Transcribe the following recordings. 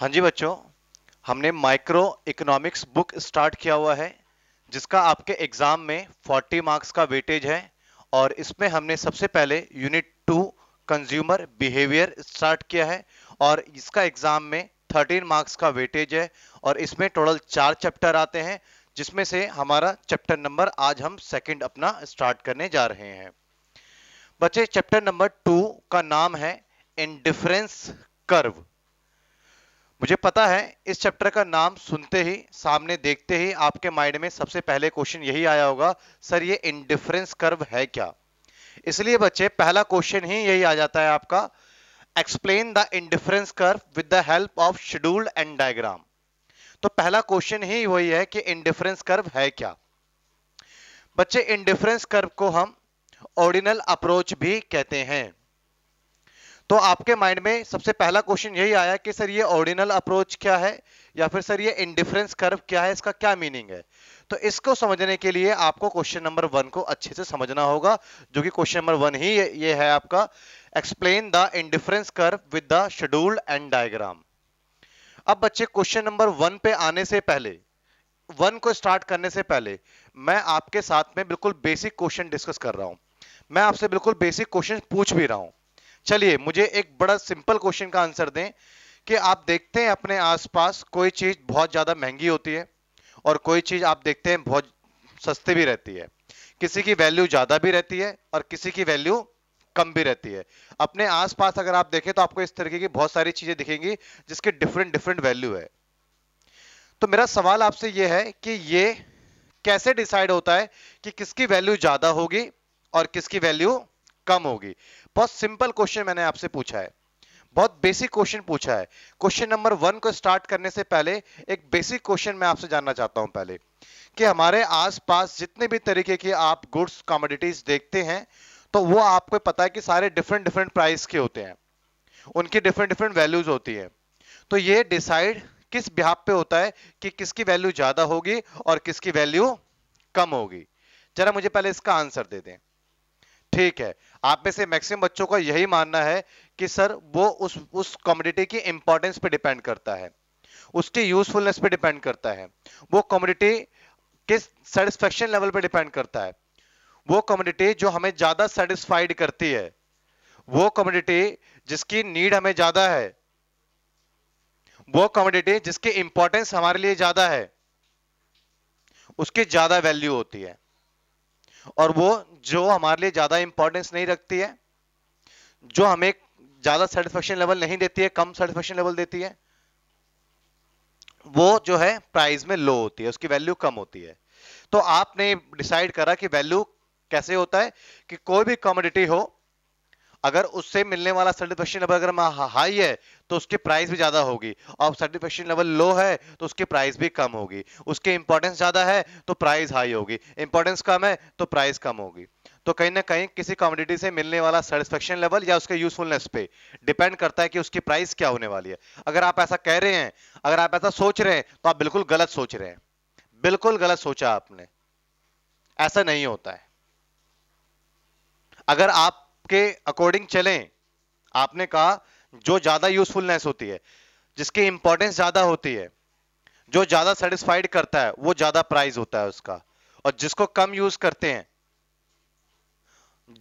हाँ जी बच्चों हमने माइक्रो इकोनॉमिक्स बुक स्टार्ट किया हुआ है जिसका आपके एग्जाम में 40 मार्क्स का वेटेज है और इसमें हमने सबसे पहले unit two consumer behaviour start किया है और इसका एग्जाम में 13 मार्क्स का वेटेज है और इसमें टोटल चार चैप्टर आते हैं जिसमें से हमारा चैप्टर नंबर आज हम सेकंड अपना स्टार्ट करने जा रहे हैं बच्चे चैप्टर नंबर टू का नाम है इंडिफरेंस कर्व मुझे पता है इस चैप्टर का नाम सुनते ही सामने देखते ही आपके माइंड में सबसे पहले क्वेश्चन यही आया होगा सर ये इंडिफरेंस कर्व है क्या इसलिए बच्चे पहला क्वेश्चन ही यही आ जाता है आपका explain the indifference curve with the help of scheduled and diagram तो पहला क्वेश्चन ही वही है कि इंडिफरेंस कर्व है क्या बच्चे इंडिफरेंस कर्व को हम ऑर्डिनल अप्रोच भी कहते हैं तो आपके माइंड में सबसे पहला क्वेश्चन यही आया कि सर ये ऑर्डिनल अप्रोच क्या है या फिर सर ये इंडिफरेंस कर्व क्या है इसका क्या मीनिंग है तो इसको समझने के लिए आपको क्वेश्चन नंबर वन को अच्छे से समझना होगा जो कि क्वेश्चन नंबर वन ही ये है आपका explain the indifference curve with the schedule and diagram अब बच्चे क्वेश्चन नंबर वन पे आने से पहले वन को स्टार्ट करने से पहले मैं आपके साथ में बिल्कुल बेसिक क्वेश्चन डिस्कस कर रहा हूं मैं आपसे बिल्कुल बेसिक क्वेश्चन पूछ भी रहा हूं चलिए मुझे एक बड़ा सिंपल क्वेश्चन का आंसर दें कि आप देखते हैं अपने आसपास कोई चीज बहुत ज्यादा महंगी होती है और कोई चीज आप देखते हैं बहुत सस्ती भी रहती है किसी की वैल्यू ज्यादा भी रहती है और किसी की वैल्यू कम भी रहती है अपने आसपास अगर आप देखें तो आपको इस तरीके की बहुत सारी चीजें दिखेंगी जिसके डिफरेंट डिफरेंट वैल्यू है तो मेरा सवाल आपसे यह है कि ये कैसे डिसाइड होता है कि किसकी वैल्यू ज्यादा होगी और किसकी वैल्यू कम होगी बहुत सिंपल क्वेश्चन मैंने आपसे पूछा है बहुत बेसिक क्वेश्चन पूछा है क्वेश्चन नंबर वन को स्टार्ट करने से पहले एक बेसिक क्वेश्चन मैं आपसे जानना चाहता हूं पहले कि हमारे आसपास जितने भी तरीके के आप गुड्स कॉमोडिटीज देखते हैं तो वो आपको पता है कि सारे डिफरेंट डिफरेंट प्राइस के होते हैं उनकी डिफरेंट डिफरेंट वैल्यूज होती है तो ये डिसाइड किस बिहाब पे होता है कि किसकी वैल्यू ज्यादा होगी और किसकी वैल्यू कम होगी जरा मुझे पहले इसका आंसर दे दें ठीक है आप में से मैक्सिमम बच्चों का यही मानना है कि सर वो उस उस कम्युनिटी की इंपॉर्टेंस पे डिपेंड करता है उसकी यूजफुलनेस पे डिपेंड करता है वो कम्युनिटी किस सेटिस्फेक्शन लेवल पे डिपेंड करता है वो कम्युनिटी जो हमें ज़्यादा सेटिस्फाइड करती है वो कम्युनिटी जिसकी नीड हमें ज़्यादा है वो कम्युनिटी जिसकी इंपॉर्टेंस हमारे लिए ज़्यादा है उसकी ज़्यादा वैल्यू होती है और वो जो हमारे लिए ज़्यादा इंपॉर्टेंस नहीं रखती है जो हमें ज़्यादा सेटिस्फेक्शन लेवल नहीं देती है कम सेटिस्फेक्शन लेवल देती है वो जो है प्राइस में लो होती है उसकी वैल्यू कम होती है तो आपने डिसाइड करा कि वैल्यू कैसे होता है कि कोई भी कॉमोडिटी हो अगर उससे मिलने वाला सर्टिफिकेशन लेवल अगर हाई है तो उसकी प्राइस भी ज़्यादा होगी और सर्टिफिकेशन लेवल लो है तो उसकी प्राइस भी कम होगी उसके इंपॉर्टेंस ज़्यादा है तो प्राइस हाई होगी इंपॉर्टेंस कम है तो प्राइस कम होगी तो कहीं ना कहीं किसी कॉमोडिटी से मिलने वाला सेटिस्फेक्शन लेवल या उसके यूजफुलनेस पे डिपेंड करता है कि उसकी प्राइस क्या होने वाली है अगर आप ऐसा कह रहे हैं अगर आप ऐसा सोच रहे हैं तो आप बिल्कुल गलत सोच रहे हैं बिल्कुल गलत सोचा आपने ऐसा नहीं होता है अगर आप के अकॉर्डिंग चलें आपने कहा जो ज्यादा यूजफुलनेस होती है जिसकी इंपॉर्टेंस ज्यादा होती है जो ज्यादा सेटिस्फाइड करता है वो ज्यादा प्राइस होता है उसका और जिसको कम यूज करते हैं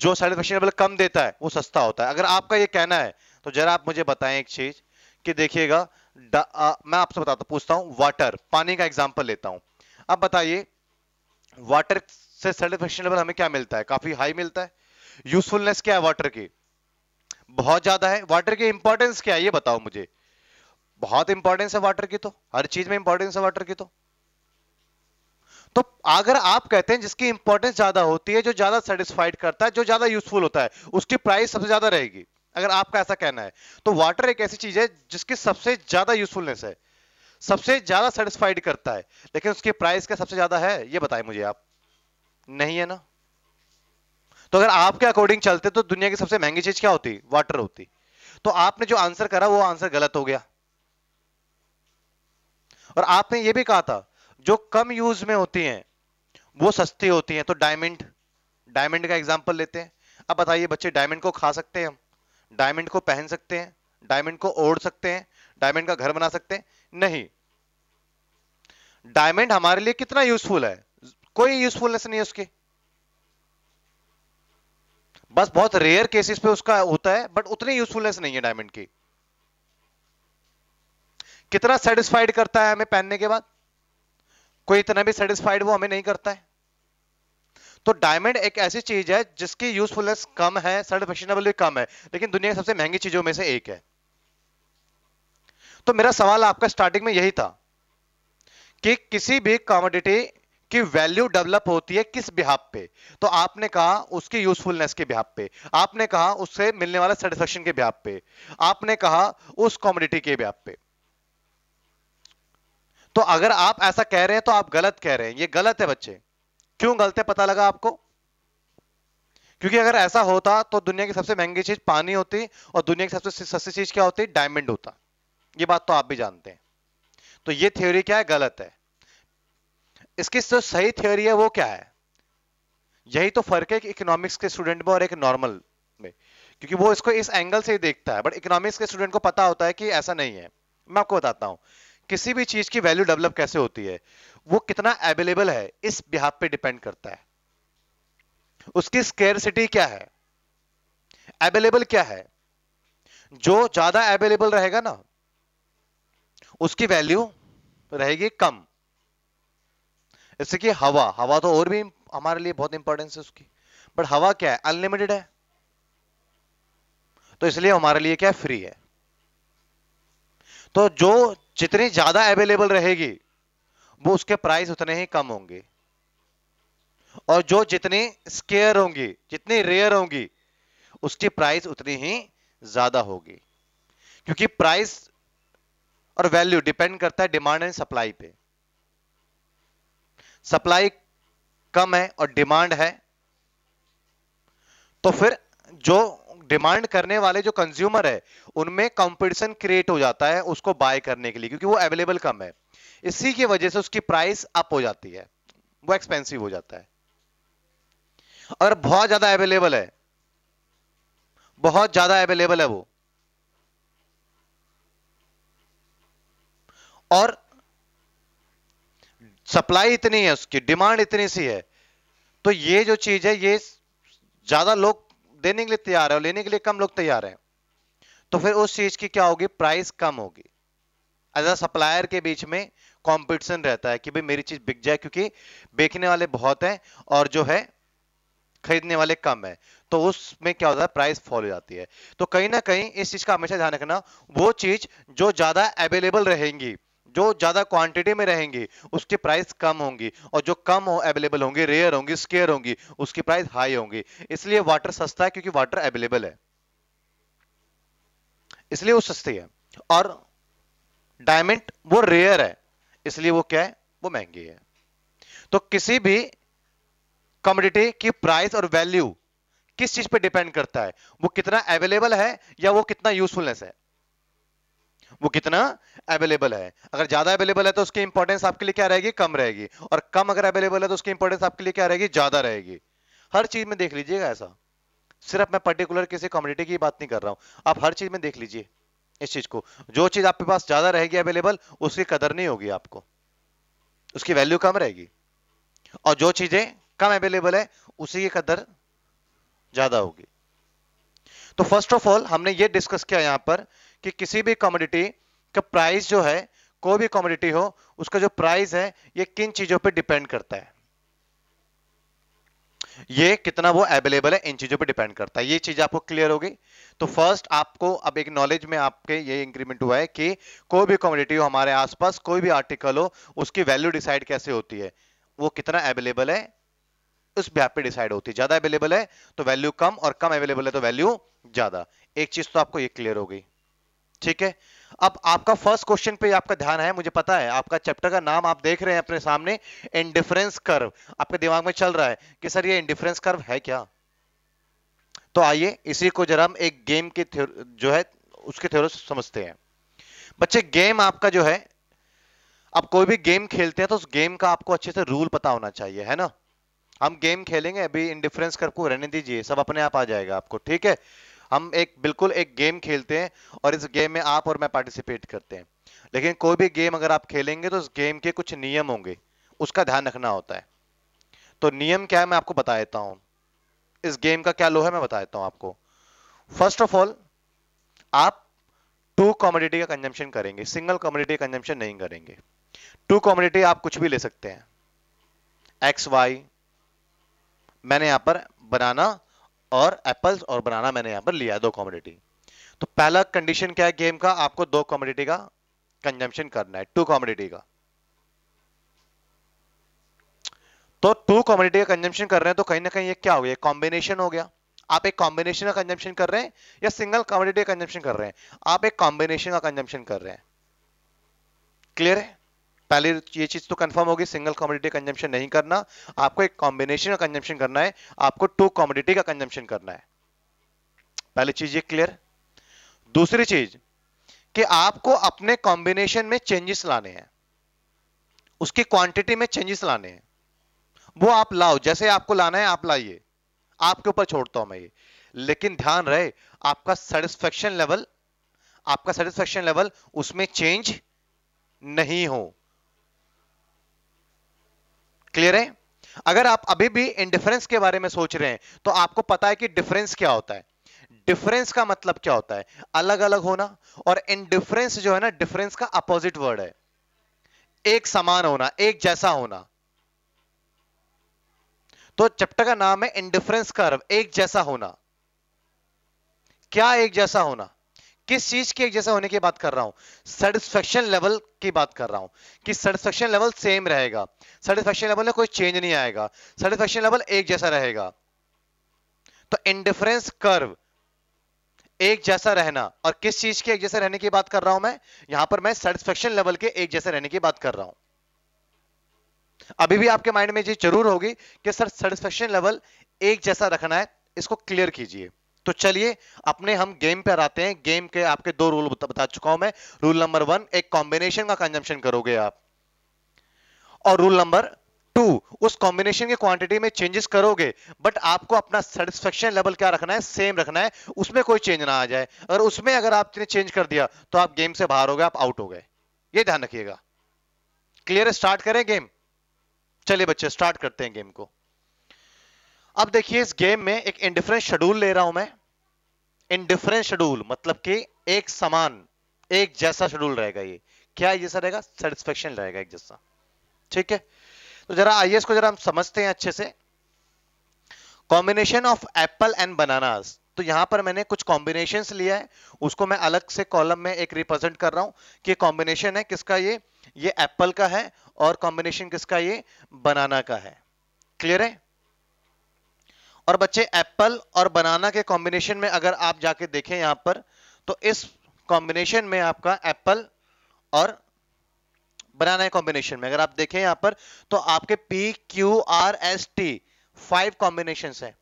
जो सेटिस्फेक्शन कम देता है वो सस्ता होता है अगर आपका ये कहना है तो जरा आप मुझे बताएं एक चीज कि देखिएगा मैं आपसे बताता पूछता हूं वाटर पानी का एग्जाम्पल लेता हूं अब बताइए वाटर से सेटिस्फेक्शन हमें क्या मिलता है काफी हाई मिलता है यूजफुलनेस क्या है वाटर की बहुत ज्यादा है वाटर की इंपॉर्टेंस क्या है ये बताओ मुझे बहुत इंपॉर्टेंस है वाटर की तो हर चीज में इंपॉर्टेंस है वाटर की तो तो अगर आप कहते हैं जिसकी इंपॉर्टेंस ज्यादा होती है जो ज्यादा सेटिस्फाइड करता है जो ज्यादा यूजफुल होता है उसकी प्राइस सबसे ज्यादा रहेगी अगर आपका ऐसा कहना है तो वाटर एक ऐसी चीज है जिसकी सबसे ज्यादा यूजफुलनेस है सबसे ज्यादा सेटिस्फाइड करता है लेकिन उसकी प्राइस क्या सबसे ज्यादा है ये बताए मुझे आप नहीं है ना तो अगर आपके अकॉर्डिंग चलते तो दुनिया की सबसे महंगी चीज क्या होती वाटर होती तो आपने जो आंसर करा वो आंसर गलत हो गया और आपने ये भी कहा था जो कम यूज में होती हैं वो सस्ती होती हैं तो डायमंड डायमंड का एग्जाम्पल लेते हैं अब बताइए बच्चे डायमंड को खा सकते हैं हम डायमंड को पहन सकते हैं डायमंड को ओढ़ सकते हैं डायमंड का घर बना सकते हैं नहीं डायमंड हमारे लिए कितना यूजफुल है कोई यूजफुलनेस नहीं है उसकी बस बहुत रेयर केसेस पे उसका होता है बट उतनी यूजफुलनेस नहीं है डायमंड की कितना सेटिस्फाइड करता है हमें पहनने के बाद कोई इतना भी सेटिस्फाइड वो हमें नहीं करता है तो डायमंड एक ऐसी चीज है जिसकी यूजफुलनेस कम है सेटिस्फेक्शनेबल भी कम है लेकिन दुनिया की सबसे महंगी चीजों में से एक है तो मेरा सवाल आपका स्टार्टिंग में यही था कि किसी भी कॉमोडिटी कि वैल्यू डेवलप होती है किस बिहाब पे तो आपने कहा उसकी यूजफुलनेस के बिहाब पे आपने कहा उससे मिलने वाला सेटिस्फेक्शन के बिहाब पे आपने कहा उस कॉमोडिटी के बिहाब पे तो अगर आप ऐसा कह रहे हैं तो आप गलत कह रहे हैं ये गलत है बच्चे क्यों गलत है पता लगा आपको क्योंकि अगर ऐसा होता तो दुनिया की सबसे महंगी चीज पानी होती और दुनिया की सबसे सस्ती चीज क्या होती डायमंड होता ये बात तो आप भी जानते हैं तो ये थ्योरी क्या है गलत है इसकी जो सही थ्योरी है वो क्या है यही तो फर्क है कि इकोनॉमिक्स के स्टूडेंट में और एक नॉर्मल में क्योंकि वो इसको इस एंगल से ही देखता है बट इकोनॉमिक्स के स्टूडेंट को पता होता है कि ऐसा नहीं है मैं आपको बताता हूं किसी भी चीज की वैल्यू डेवलप कैसे होती है वो कितना अवेलेबल है इस बिहार पे डिपेंड करता है उसकी स्केयर क्या है अवेलेबल क्या है जो ज्यादा अवेलेबल रहेगा ना उसकी वैल्यू रहेगी कम जैसे कि हवा हवा तो और भी हमारे लिए बहुत इंपॉर्टेंस है उसकी बट हवा क्या है अनलिमिटेड है तो इसलिए हमारे लिए क्या फ्री है तो जो जितनी ज्यादा अवेलेबल रहेगी वो उसके प्राइस उतने ही कम होंगे और जो जितनी स्केयर होंगी जितनी रेयर होंगी उसकी प्राइस उतनी ही ज्यादा होगी क्योंकि प्राइस और वैल्यू डिपेंड करता है डिमांड एंड सप्लाई पे सप्लाई कम है और डिमांड है तो फिर जो डिमांड करने वाले जो कंज्यूमर है उनमें कंपटीशन क्रिएट हो जाता है उसको बाय करने के लिए क्योंकि वो अवेलेबल कम है इसी की वजह से उसकी प्राइस अप हो जाती है वो एक्सपेंसिव हो जाता है अगर बहुत ज्यादा अवेलेबल है बहुत ज्यादा अवेलेबल है वो और सप्लाई इतनी है उसकी डिमांड इतनी सी है तो ये जो चीज है ये ज्यादा लोग देने के लिए तैयार है और लेने के लिए कम लोग तैयार हैं तो फिर उस चीज की क्या होगी प्राइस कम होगी एज सप्लायर के बीच में कंपटीशन रहता है कि भाई मेरी चीज बिक जाए क्योंकि बेचने वाले बहुत हैं और जो है खरीदने वाले कम है तो उसमें क्या होता है प्राइस फॉल हो जाती है तो कहीं ना कहीं इस चीज का हमेशा ध्यान रखना वो चीज जो ज्यादा अवेलेबल रहेंगी जो ज्यादा क्वांटिटी में रहेंगी उसकी प्राइस कम होंगी और जो कम हो अवेलेबल होंगे रेयर होंगी स्केयर होंगी उसकी प्राइस हाई होंगी इसलिए वाटर सस्ता है क्योंकि वाटर अवेलेबल है इसलिए वो सस्ती है और डायमंड वो रेयर है इसलिए वो क्या है वो महंगी है तो किसी भी कमोडिटी की प्राइस और वैल्यू किस चीज पे डिपेंड करता है वो कितना अवेलेबल है या वो कितना यूजफुलनेस है वो कितना अवेलेबल है अगर ज्यादा अवेलेबल है तो उसकी इंपॉर्टेंस आपके लिए क्या रहेगी कम रहेगी और कम अगर अवेलेबल है तो उसकी इंपॉर्टेंस आपके लिए क्या रहेगी ज्यादा रहेगी हर चीज में देख लीजिएगा ऐसा सिर्फ मैं पर्टिकुलर किसी कम्युनिटी की बात नहीं कर रहा हूं आप हर चीज में देख लीजिए इस चीज को जो चीज आपके पास ज्यादा रहेगी अवेलेबल उसकी कदर नहीं होगी आपको उसकी वैल्यू कम रहेगी और जो चीजें कम अवेलेबल है उसी की कदर ज्यादा होगी तो फर्स्ट ऑफ ऑल हमने ये डिस्कस किया यहां पर कि किसी भी कॉमोडिटी का प्राइस जो है कोई भी कॉमोडिटी हो उसका जो प्राइस है ये किन चीजों पे डिपेंड करता है ये कितना वो अवेलेबल है इन चीजों पे डिपेंड करता है ये चीज आपको क्लियर होगी तो फर्स्ट आपको अब एक नॉलेज में आपके ये इंक्रीमेंट हुआ है कि कोई भी कॉमोडिटी हो हमारे आसपास कोई भी आर्टिकल हो उसकी वैल्यू डिसाइड कैसे होती है वो कितना अवेलेबल है उस भी पे डिसाइड होती है ज्यादा अवेलेबल है तो वैल्यू कम और कम अवेलेबल है तो वैल्यू ज्यादा एक चीज तो आपको ये क्लियर होगी ठीक है अब आपका फर्स्ट क्वेश्चन पे आपका ध्यान है मुझे पता है आपका चैप्टर का नाम आप देख रहे हैं अपने सामने इंडिफरेंस कर्व आपके दिमाग में चल रहा है कि सर ये इंडिफरेंस कर्व है क्या तो आइए इसी को जरा हम एक गेम के जो है उसके थ्योरी समझते हैं बच्चे गेम आपका जो है आप कोई भी गेम खेलते हैं तो उस गेम का आपको अच्छे से रूल पता होना चाहिए है ना हम गेम खेलेंगे अभी इंडिफरेंस कर्व को रहने दीजिए सब अपने आप आ जाएगा आपको ठीक है हम एक बिल्कुल एक गेम खेलते हैं और इस गेम में आप और मैं पार्टिसिपेट करते हैं लेकिन कोई भी गेम अगर आप खेलेंगे तो उस गेम के कुछ नियम होंगे उसका ध्यान रखना होता है तो नियम क्या है मैं आपको बता देता हूं इस गेम का क्या लो है मैं बता देता हूं आपको फर्स्ट ऑफ ऑल आप टू कॉमोडिटी का कंजम्पशन करेंगे सिंगल कॉमोडिटी कंजम्पशन नहीं करेंगे टू कॉमोडिटी आप कुछ भी ले सकते हैं एक्स वाई मैंने यहां पर बनाना और एप्पल्स और बनाना मैंने यहां पर लिया दो कॉमोडिटी तो पहला कंडीशन क्या है गेम का आपको दो कॉमोडिटी का कंजम्पशन करना है टू कॉमोडिटी का तो टू कॉमोडिटी का कंजम्पशन कर रहे हैं तो कहीं ना कहीं ये क्या हो गया कॉम्बिनेशन हो गया आप एक कॉम्बिनेशन का कंजम्पशन कर रहे हैं या सिंगल कॉमोडिटी का कंजम्पशन कर रहे हैं आप एक कॉम्बिनेशन का कंजम्पशन कर रहे हैं क्लियर है पहले ये चीज तो कंफर्म होगी सिंगल कॉमोडिटी कंजम्पशन नहीं करना आपको एक कॉम्बिनेशन का कंजम्पशन करना है आपको टू कॉमोडिटी का कंजम्पशन करना है पहली चीज ये क्लियर दूसरी चीज कि आपको अपने कॉम्बिनेशन में चेंजेस लाने हैं उसकी क्वांटिटी में चेंजेस लाने हैं वो आप लाओ जैसे आपको लाना है आप लाइए आपके ऊपर छोड़ता हूं मैं ये लेकिन ध्यान रहे आपका सेटिस्फेक्शन लेवल आपका सेटिस्फेक्शन लेवल उसमें चेंज नहीं हो क्लियर है अगर आप अभी भी इंडिफरेंस के बारे में सोच रहे हैं तो आपको पता है कि डिफरेंस क्या होता है डिफरेंस का मतलब क्या होता है अलग अलग होना और इनडिफरेंस जो है ना डिफरेंस का अपोजिट वर्ड है एक समान होना एक जैसा होना तो चैप्टर का नाम है इंडिफरेंस कर्व एक जैसा होना क्या एक जैसा होना किस चीज के एक जैसा होने की बात कर रहा हूं सेटिस्फेक्शन लेवल की बात कर रहा हूं कि सेटिस्फेक्शन लेवल सेम रहेगा सेटिस्फेक्शन लेवल में कोई चेंज नहीं आएगा सेटिस्फेक्शन लेवल एक जैसा रहेगा तो इंडिफरेंस कर्व एक जैसा रहना और किस चीज के एक जैसे रहने की बात कर रहा हूं मैं यहां पर मैं सेटिस्फेक्शन लेवल के एक जैसे रहने की बात कर रहा हूं अभी भी आपके माइंड में ये जरूर होगी कि सर सेटिस्फेक्शन लेवल एक जैसा रखना है इसको क्लियर कीजिए तो चलिए अपने हम गेम पर आते हैं गेम के आपके दो रूल बता चुका हूं मैं रूल नंबर वन एक कॉम्बिनेशन का कंजम्पशन करोगे आप और रूल नंबर टू उस कॉम्बिनेशन की क्वांटिटी में चेंजेस करोगे बट आपको अपना सेटिस्फेक्शन लेवल क्या रखना है सेम रखना है उसमें कोई चेंज ना आ जाए अगर उसमें अगर आपने चेंज कर दिया तो आप गेम से बाहर हो गए आप आउट हो गए ये ध्यान रखिएगा क्लियर स्टार्ट करें गेम चलिए बच्चे स्टार्ट करते हैं गेम को अब देखिए इस गेम में एक इंडिफरेंस शेड्यूल ले रहा हूं मैं इंडिफरेंस शेड्यूल मतलब कि एक समान एक जैसा शेड्यूल रहेगा ये क्या जैसा रहेगा सेटिस्फेक्शन रहेगा एक जैसा ठीक है तो जरा आइए को जरा हम समझते हैं अच्छे से combination of apple and bananas तो यहां पर मैंने कुछ कॉम्बिनेशन लिया है उसको मैं अलग से कॉलम में एक रिप्रेजेंट कर रहा हूं कि कॉम्बिनेशन है किसका ये ये एप्पल का है और कॉम्बिनेशन किसका ये बनाना का है क्लियर है और बच्चे एप्पल और बनाना के कॉम्बिनेशन में अगर आप जाके देखें यहां पर तो इस कॉम्बिनेशन में आपका एप्पल और बनाना कॉम्बिनेशन में अगर आप देखें यहां पर तो आपके P Q R S T five combination है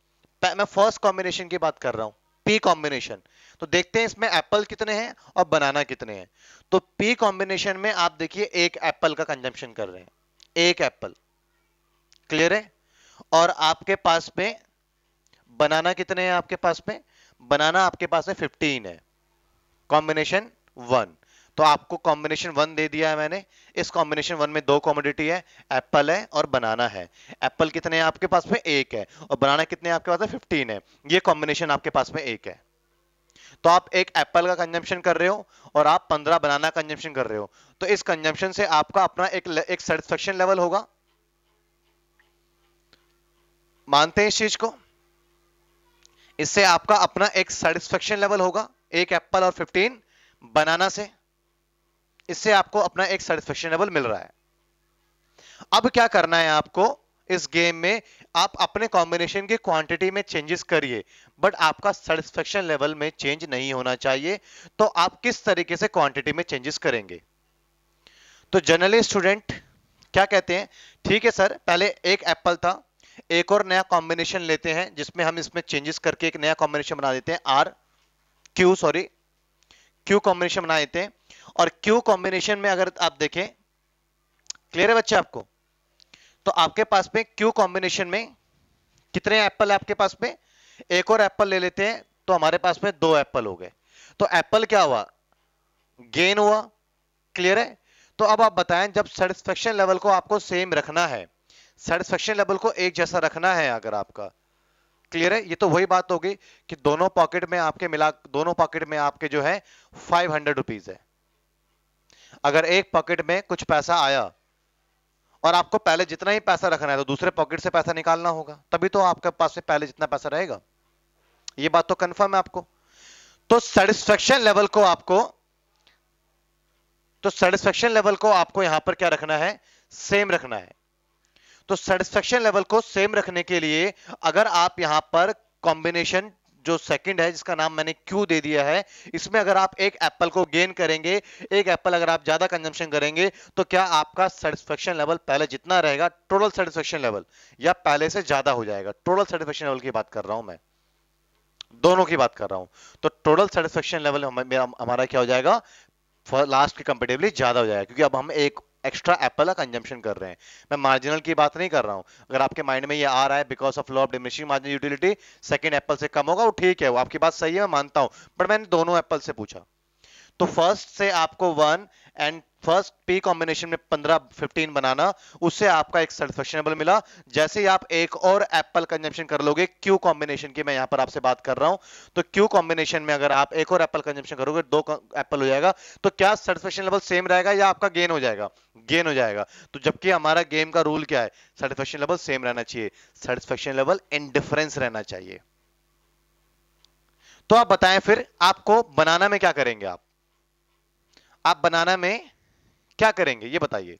मैं फर्स्ट कॉम्बिनेशन की बात कर रहा हूं पी कॉम्बिनेशन तो देखते हैं इसमें एप्पल कितने हैं और बनाना कितने हैं तो पी कॉम्बिनेशन में आप देखिए एक एप्पल का कंजम्पशन कर रहे हैं एक एप्पल क्लियर है और आपके पास में बनाना कितने हैं आपके पास में बनाना आपके पास में फिफ्टीन है कॉम्बिनेशन वन तो आपको कॉम्बिनेशन वन दे दिया है मैंने इस कॉम्बिनेशन वन में दो कॉमोडिटी है एप्पल है और बनाना है एप्पल कितने हैं आपके पास में एक है और बनाना कितने आपके पास में फिफ्टीन है ये कॉम्बिनेशन आपके पास में एक है तो आप एक एप्पल का कंजम्पशन कर रहे हो और आप पंद्रह बनाना कंजम्पशन कर रहे हो तो इस कंजम्पशन से आपका अपना एक एक सेटिस्फेक्शन लेवल होगा मानते हैं इस चीज को इससे आपका अपना एक सेटिस्फेक्शन लेवल होगा एक एप्पल और 15 बनाना से इससे आपको अपना एक सेटिस्फेक्शन लेवल मिल रहा है अब क्या करना है आपको इस गेम में आप अपने कॉम्बिनेशन के क्वांटिटी में चेंजेस करिए बट आपका सेटिस्फेक्शन लेवल में चेंज नहीं होना चाहिए तो आप किस तरीके से क्वांटिटी में चेंजेस करेंगे तो जनरली स्टूडेंट क्या कहते हैं ठीक है सर पहले एक एप्पल था एक और नया कॉम्बिनेशन लेते हैं जिसमें हम इसमें चेंजेस करके एक नया कॉम्बिनेशन बना देते हैं R Q sorry Q combination बना देते हैं और क्यू कॉम्बिनेशन में अगर आप देखें क्लियर है बच्चे आपको तो आपके पास में क्यू कॉम्बिनेशन में कितने एप्पल आपके पास में एक और एप्पल ले लेते हैं तो हमारे पास में दो एप्पल हो गए तो एप्पल क्या हुआ गेन हुआ क्लियर है तो अब आप बताएं जब सेटिस्फेक्शन लेवल को आपको सेम रखना है सेटिस्फेक्शन लेवल को एक जैसा रखना है अगर आपका क्लियर है ये तो वही बात होगी कि दोनों पॉकेट में आपके मिला दोनों पॉकेट में आपके जो है फाइव हंड्रेड रुपीज है अगर एक पॉकेट में कुछ पैसा आया और आपको पहले जितना ही पैसा रखना है तो दूसरे पॉकेट से पैसा निकालना होगा तभी तो आपके पास में पहले जितना पैसा रहेगा ये बात तो कंफर्म है आपको तो सेटिस्फेक्शन लेवल को आपको तो सेटिस्फेक्शन लेवल को आपको यहां पर क्या रखना है सेम रखना है तो सेटिस्फेक्शन लेवल को सेम रखने के लिए अगर आप यहां पर कॉम्बिनेशन जो सेकंड है जिसका नाम मैंने क्यू दे दिया है इसमें अगर आप एक एप्पल को गेन करेंगे एक एप्पल अगर आप ज्यादा कंजम्पशन करेंगे तो क्या आपका सेटिस्फेक्शन लेवल पहले जितना रहेगा टोटल सेटिस्फेक्शन लेवल या पहले से ज्यादा हो जाएगा टोटल सेटिस्फेक्शन लेवल की बात कर रहा हूं मैं दोनों की बात कर रहा हूं तो टोटल सेटिस्फेक्शन लेवल हमारा क्या हो जाएगा लास्ट के कंपेटिवली ज्यादा हो जाएगा क्योंकि अब हम एक एक्स्ट्रा एप्पल का कंजम्पशन कर रहे हैं मैं मार्जिनल की बात नहीं कर रहा हूँ अगर आपके माइंड में ये आ रहा है because of law of margin utility second apple से कम होगा वो ठीक है वो आपकी बात सही है मैं मानता हूँ बट मैंने दोनों एप्पल से पूछा तो फर्स्ट से आपको one and first P combination में 15 15 बनाना उससे आपका एक सेटिस्फेक्शनेबल मिला जैसे ही आप एक और एप्पल कंजम्पशन कर लोगे क्यू कॉम्बिनेशन की मैं यहां पर आपसे बात कर रहा हूं तो क्यू कॉम्बिनेशन में अगर आप एक और एप्पल कंजम्पशन करोगे दो एप्पल हो जाएगा तो क्या सेटिस्फेक्शन लेवल सेम रहेगा या आपका गेन हो जाएगा गेन हो जाएगा तो जबकि हमारा गेम का रूल क्या है सेटिस्फेक्शन लेवल सेम रहना चाहिए सेटिस्फेक्शन लेवल इनडिफरेंस रहना चाहिए तो आप बताएं फिर आपको बनाना में क्या करेंगे आप आप बनाना में क्या करेंगे ये बताइए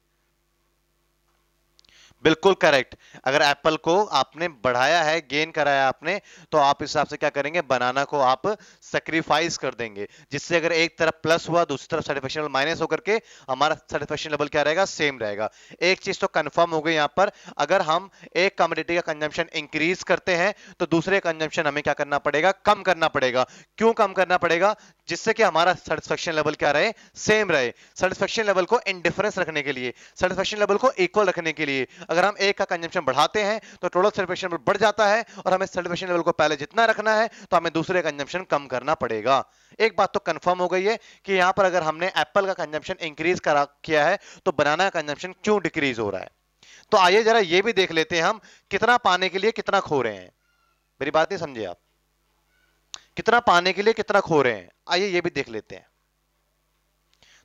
बिल्कुल करेक्ट अगर एप्पल को आपने बढ़ाया है गेन कराया आपने तो आप इस हिसाब से क्या करेंगे बनाना को आप सेक्रीफाइस कर देंगे जिससे अगर एक तरफ प्लस हुआ दूसरी तरफ सेटिस्फेक्शन लेवल माइनस होकर के हमारा सेटिस्फेक्शन लेवल क्या रहेगा सेम रहेगा एक चीज तो कंफर्म हो गई यहाँ पर अगर हम एक कम्युनिटी का कंजम्पन इंक्रीज करते हैं तो दूसरे कंजम्पन हमें क्या करना पड़ेगा कम करना पड़ेगा क्यों कम करना पड़ेगा जिससे कि हमारा सेटिस्फेक्शन लेवल क्या रहे सेम रहे सेटिस्फेक्शन लेवल को इनडिफरेंस रखने के लिए सेटिस्फेक्शन लेवल को इक्वल रखने के लिए अगर हम एक का कंजम्पशन बढ़ाते हैं तो टोटल सर्वेशन लेवल बढ़ जाता है और हमें सर्वेशन लेवल को पहले जितना रखना है तो हमें दूसरे कंजम्पशन कम करना पड़ेगा एक बात तो कंफर्म हो गई है कि यहां पर अगर हमने एप्पल का कंजम्पशन इंक्रीज करा किया है तो बनाना का क्यों डिक्रीज हो रहा है तो आइए जरा ये भी देख लेते हैं हम कितना पाने के लिए कितना खो रहे हैं मेरी बात नहीं समझे आप कितना पाने के लिए कितना खो रहे हैं आइए ये भी देख लेते हैं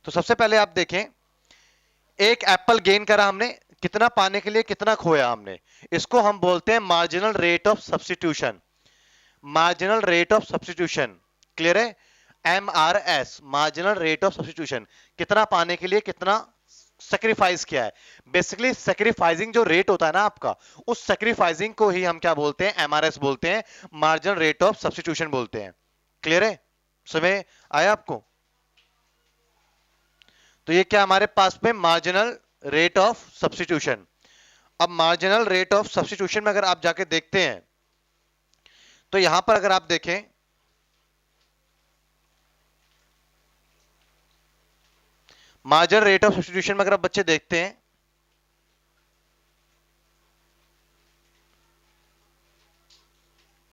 तो सबसे पहले आप देखें एक एप्पल गेन करा हमने कितना पाने के लिए कितना खोया हमने इसको हम बोलते हैं marginal rate of substitution marginal rate of substitution clear है M R S marginal rate of substitution कितना पाने के लिए कितना सेक्रीफाइस किया है बेसिकली सेक्रीफाइसिंग जो रेट होता है ना आपका उस सेक्रीफाइसिंग को ही हम क्या बोलते हैं एम आर एस बोलते हैं मार्जिनल रेट ऑफ सब्सिट्यूशन बोलते हैं क्लियर है समय आया आपको तो ये क्या हमारे पास में मार्जिनल रेट ऑफ सब्सटीट्यूशन अब मार्जिनल रेट ऑफ सब्सिट्यूशन में अगर आप जाके देखते हैं तो यहां पर अगर आप देखें मार्जिनल रेट ऑफ सब्सिट्यूशन में अगर आप बच्चे देखते हैं